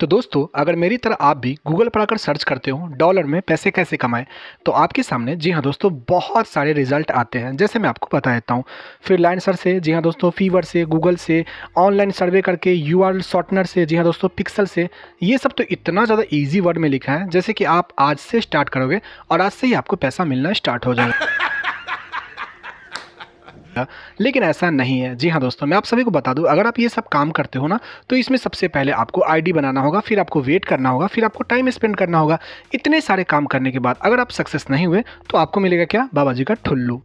तो दोस्तों अगर मेरी तरह आप भी गूगल पर आकर सर्च करते हो डॉलर में पैसे कैसे कमाएं तो आपके सामने जी हाँ दोस्तों बहुत सारे रिजल्ट आते हैं जैसे मैं आपको बता देता हूँ फिर लाइनसर से जी हाँ दोस्तों फीवर से गूगल से ऑनलाइन सर्वे करके यू आर शॉर्टनर से जी हाँ दोस्तों पिक्सल से ये सब तो इतना ज़्यादा ईजी वर्ड में लिखा है जैसे कि आप आज से स्टार्ट करोगे और आज से ही आपको पैसा मिलना स्टार्ट हो जाएगा जाएगा लेकिन ऐसा नहीं है जी हाँ दोस्तों मैं आप सभी को बता दूँ अगर आप ये सब काम करते हो ना तो इसमें सबसे पहले आपको आईडी बनाना होगा फिर आपको वेट करना होगा फिर आपको टाइम स्पेंड करना होगा इतने सारे काम करने के बाद अगर आप सक्सेस नहीं हुए तो आपको मिलेगा क्या बाबा जी का ठुल्लू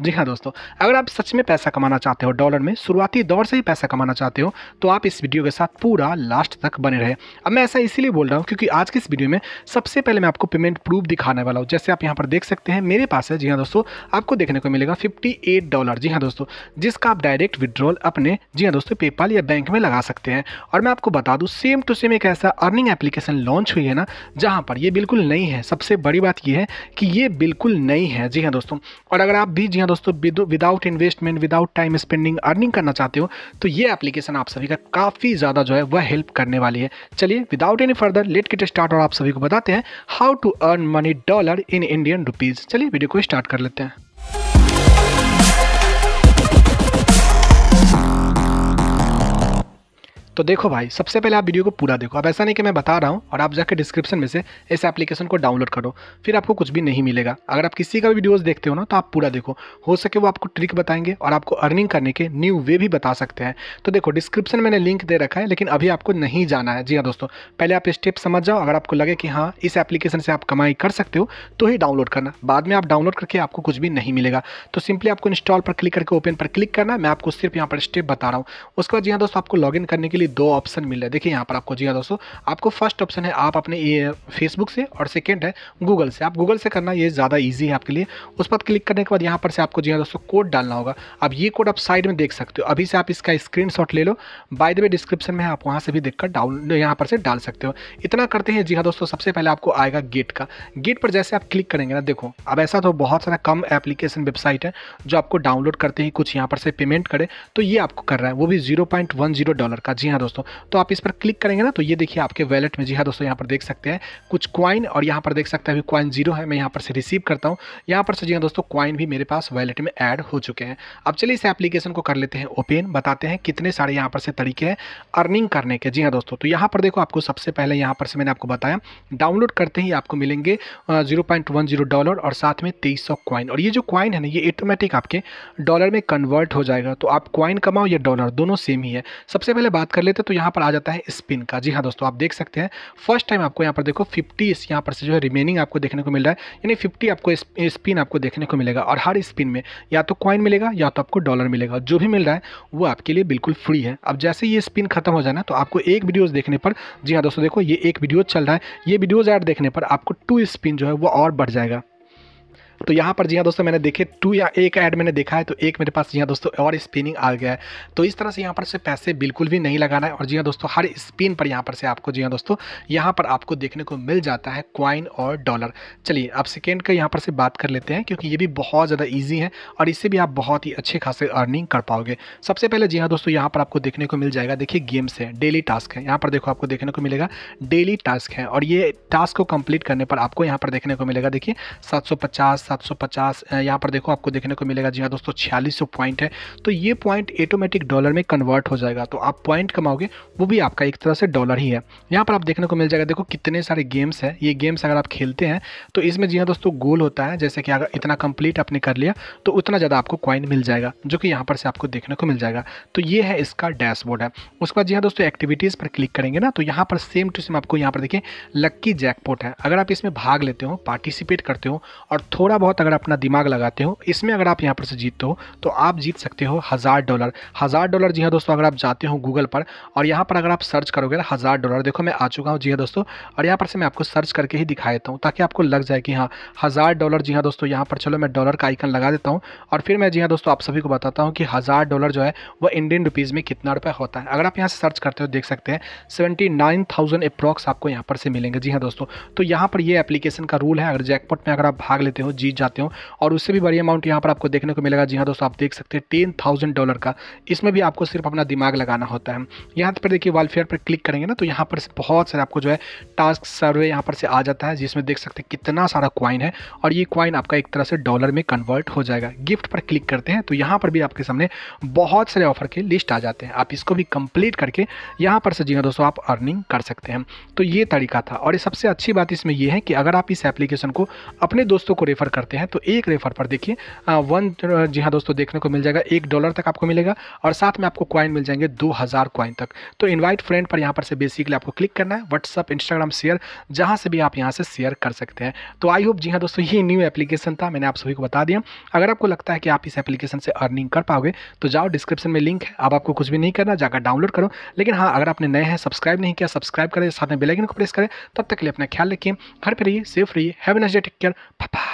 जी हाँ दोस्तों अगर आप सच में पैसा कमाना चाहते हो डॉलर में शुरुआती दौर से ही पैसा कमाना चाहते हो तो आप इस वीडियो के साथ पूरा लास्ट तक बने रहे अब मैं ऐसा इसीलिए बोल रहा हूँ क्योंकि आज की इस वीडियो में सबसे पहले मैं आपको पेमेंट प्रूफ दिखाने वाला हूँ जैसे आप यहाँ पर देख सकते हैं मेरे पास है जी हाँ दोस्तों आपको देखने को मिलेगा फिफ्टी डॉलर जी हाँ दोस्तों जिसका आप डायरेक्ट विड्रॉल अपने जी हाँ दोस्तों पेपाल या बैंक में लगा सकते हैं और मैं आपको बता दूँ सेम टू सेम एक ऐसा अर्निंग एप्लीकेशन लॉन्च हुई है ना जहाँ पर ये बिल्कुल नई है सबसे बड़ी बात यह है कि ये बिल्कुल नई है जी हाँ दोस्तों और अगर आप भी जी हाँ या दोस्तों without investment without time spending earning करना चाहते हो तो ये एप्लीकेशन आप सभी का काफ़ी ज़्यादा जो है वह हेल्प करने वाली है चलिए without any further let get start और आप सभी को बताते हैं how to earn money dollar in Indian rupees चलिए वीडियो को स्टार्ट कर लेते हैं तो देखो भाई सबसे पहले आप वीडियो को पूरा देखो अब ऐसा नहीं कि मैं बता रहा हूँ और आप जाकर डिस्क्रिप्शन में से इस एप्लीकेशन को डाउनलोड करो फिर आपको कुछ भी नहीं मिलेगा अगर आप किसी का भी वीडियोज़ देखते हो ना तो आप पूरा देखो हो सके वो आपको ट्रिक बताएंगे और आपको अर्निंग करने के न्यू वे भी बता सकते हैं तो देखो डिस्क्रिप्शन मैंने लिंक दे रखा है लेकिन अभी आपको नहीं जाना है जी हाँ दोस्तों पहले आप स्टेप समझ जाओ अगर आपको लगे कि हाँ इस एप्लीकेशन से आप कमाई कर सकते हो तो ही डाउनलोड करना बाद में आप डाउनलोड करके आपको कुछ भी नहीं मिलेगा तो सिंपली आपको इंस्टॉल पर क्लिक करके ओपन पर क्लिक करना मैं आपको सिर्फ यहाँ पर स्टेप बता रहा हूँ उसके बाद जी हाँ दोस्तों आपको लॉग करने के लिए बेसिकली दो ऑप्शन मिल रहा है देखिए यहाँ पर आपको जी हाँ दोस्तों आपको फर्स्ट ऑप्शन है आप अपने फेसबुक से और सेकेंड है गूगल से आप गूगल से करना ये ज़्यादा ईजी है आपके लिए उस पर क्लिक करने के बाद यहाँ पर से आपको जी हाँ दोस्तों कोड डालना होगा अब ये कोड आप साइड में देख सकते हो अभी से आप इसका स्क्रीन ले लो बाय द वे डिस्क्रिप्शन में आप वहाँ से भी देखकर डाउन यहाँ पर से डाल सकते हो इतना करते हैं जी हाँ दोस्तों सबसे पहले आपको आएगा गेट का गेट पर जैसे आप क्लिक करेंगे ना देखो अब ऐसा तो बहुत सारा कम एप्लीकेशन वेबसाइट है जो आपको डाउनलोड करते ही कुछ यहाँ पर से पेमेंट करे तो ये आपको कर रहा है वो भी जीरो डॉलर का जी हाँ हाँ दोस्तों तो आप इस पर क्लिक करेंगे ना तो ये देखिए आपके वैलेट में जी हाँ दोस्तों यहाँ पर देख सकते हैं कुछ क्वाइन और यहाँ पर देख सकते हैं अभी क्वाइन जीरो है मैं यहाँ पर से रिसीव करता हूँ यहाँ पर से जी हाँ दोस्तों क्वाइन भी मेरे पास वैलेट में ऐड हो चुके हैं अब चलिए इस एप्लीकेशन को कर लेते हैं ओपन बताते हैं कितने सारे यहाँ पर से तरीके हैं अर्निंग करने के जी हाँ दोस्तों तो यहाँ पर देखो आपको सबसे पहले यहाँ पर से मैंने आपको बताया डाउनलोड करते ही आपको मिलेंगे जीरो डॉलर और साथ में तेईस सौ क्वाइन और ये जो क्वाइन है ना ये ऑटोमेटिक आपके डॉलर में कन्वर्ट हो जाएगा तो आप क्वाइन कमाओ या डॉलर दोनों सेम ही है सबसे पहले बात कर लेते हैं तो यहाँ पर आ जाता है स्पिन का जी हाँ दोस्तों आप देख सकते हैं फर्स्ट टाइम आपको यहाँ पर देखो फिफ्टी इस यहाँ पर से जो है रिमेनिंग आपको देखने को मिल रहा है यानी फिफ्टी आपको स्पिन आपको देखने को मिलेगा और हर स्पिन में या तो कॉइन मिलेगा या तो आपको डॉलर मिलेगा जो भी मिल रहा है वो आपके लिए बिल्कुल फ्री है अब जैसे ये स्पिन खत्म हो जाना तो आपको एक वीडियोज़ देखने पर जी हाँ दोस्तों देखो ये एक वीडियो चल रहा है ये वीडियोज़ ऐड देखने पर आपको टू स्पिन जो है वो और बढ़ जाएगा तो यहाँ पर जी हाँ दोस्तों मैंने देखे टू या एक ऐड मैंने देखा है तो एक मेरे पास जी हाँ दोस्तों और स्पिनिंग आ गया है तो इस तरह से यहाँ पर से पैसे बिल्कुल भी नहीं लगाना है और जी हाँ दोस्तों हर स्पिन पर यहाँ पर से आपको जी हाँ दोस्तों यहाँ पर आपको देखने को मिल जाता है क्वाइन और डॉलर चलिए आप सेकेंड का यहाँ पर से बात कर लेते हैं क्योंकि ये भी बहुत ज़्यादा ईजी है और इससे भी आप बहुत ही अच्छे खासे अर्निंग कर पाओगे सबसे पहले जी हाँ दोस्तों यहाँ पर आपको देखने को मिल जाएगा देखिए गेम्स है डेली टास्क है यहाँ पर देखो आपको देखने को मिलेगा डेली टास्क है और ये टास्क को कंप्लीट करने पर आपको यहाँ पर देखने को मिलेगा देखिए सात 750 यहाँ पर देखो आपको देखने को मिलेगा जी हाँ दोस्तों छियालीस पॉइंट है तो ये पॉइंट ऑटोमेटिक डॉलर में कन्वर्ट हो जाएगा तो आप पॉइंट कमाओगे वो भी आपका एक तरह से डॉलर ही है यहाँ पर आप देखने को मिल जाएगा देखो कितने सारे गेम्स हैं ये गेम्स अगर आप खेलते हैं तो इसमें जी हाँ दोस्तों गोल होता है जैसे कि अगर इतना कंप्लीट आपने कर लिया तो उतना ज़्यादा आपको कॉइन मिल जाएगा जो कि यहाँ पर से आपको देखने को मिल जाएगा तो ये है इसका डैशबोर्ड है उसके बाद जी हाँ दोस्तों एक्टिविटीज़ पर क्लिक करेंगे ना तो यहाँ पर सेम टू सेम आपको यहाँ पर देखिए लक्की जैकपोर्ट है अगर आप इसमें भाग लेते हो पार्टिसिपेट करते हो और थोड़ा थोड़ा बहुत अगर अपना दिमाग लगाते हो इसमें अगर आप यहाँ पर से जीतते हो तो आप जीत सकते हो हज़ार डॉलर हज़ार डॉलर जी हाँ दोस्तों अगर आप जाते हो गूगल पर और यहाँ पर अगर आप सर्च करोगे ना हज़ार डॉलर देखो मैं आ चुका हूँ जी हाँ दोस्तों और यहाँ पर से मैं आपको सर्च करके ही दिखा देता हूँ ताकि आपको लग जाए कि हाँ हज़ार डॉलर जी हाँ दोस्तों यहाँ पर चलो मैं डॉलर का आइकन लगा देता हूँ और फिर मैं जी हाँ दोस्तों आप सभी को बताता हूँ कि हज़ार डॉलर जो है वो इंडियन रुपीज़ में कितना रुपये होता है अगर आप यहाँ से सर्च करते हो देख सकते हैं सेवेंटी नाइन आपको यहाँ पर से मिलेंगे जी हाँ दोस्तों तो यहाँ पर ये एप्लीकेशन का रूल है अगर जैकपॉट में अगर आप भाग लेते हो जीत जाते हो और उससे भी बड़ी अमाउंट यहाँ पर आपको देखने को मिलेगा जी हाँ दोस्तों आप देख सकते हैं टेन थाउजेंड डॉलर का इसमें भी आपको सिर्फ अपना दिमाग लगाना होता है यहाँ पर देखिए वालफेयर पर क्लिक करेंगे ना तो यहाँ पर बहुत सारे आपको जो है टास्क सर्वे यहाँ पर से आ जाता है जिसमें देख सकते हैं कितना सारा क्वाइन है और ये क्वाइन आपका एक तरह से डॉलर में कन्वर्ट हो जाएगा गिफ्ट पर क्लिक करते हैं तो यहाँ पर भी आपके सामने बहुत सारे ऑफर के लिस्ट आ जाते हैं आप इसको भी कंप्लीट करके यहाँ पर से जी हाँ दोस्तों आप अर्निंग कर सकते हैं तो ये तरीका था और सबसे अच्छी बात इसमें यह है कि अगर आप इस एप्लीकेशन को अपने दोस्तों को रेफर करते हैं तो एक रेफर पर देखिए वन जी हाँ दोस्तों देखने को मिल जाएगा एक डॉलर तक आपको मिलेगा और साथ में आपको क्वाइन मिल जाएंगे दो हज़ार क्वाइन तक तो इन्वाइट फ्रेंड पर यहाँ पर से बेसिकली आपको क्लिक करना है व्हाट्सअप इंस्टाग्राम शेयर जहाँ से भी आप यहाँ से शेयर कर सकते हैं तो आई होप जी हाँ दोस्तों ये न्यू एप्लीकेशन था मैंने आप सभी को बता दिया अगर आपको लगता है कि आप इस एप्लीकेशन से अर्निंग कर पाओगे तो जाओ डिस्क्रिप्शन में लिंक है अब आपको कुछ भी नहीं करना जाकर डाउनलोड करो लेकिन हाँ अगर आपने नए हैं सब्सक्राइब नहीं किया सब्सक्राइब करें साथ में बेलाइकन को प्रेस करें तब तक के लिए अपना ख्याल रखिए घर पर रहिए सेफ रहिए हैव नजर टेक केयर पापा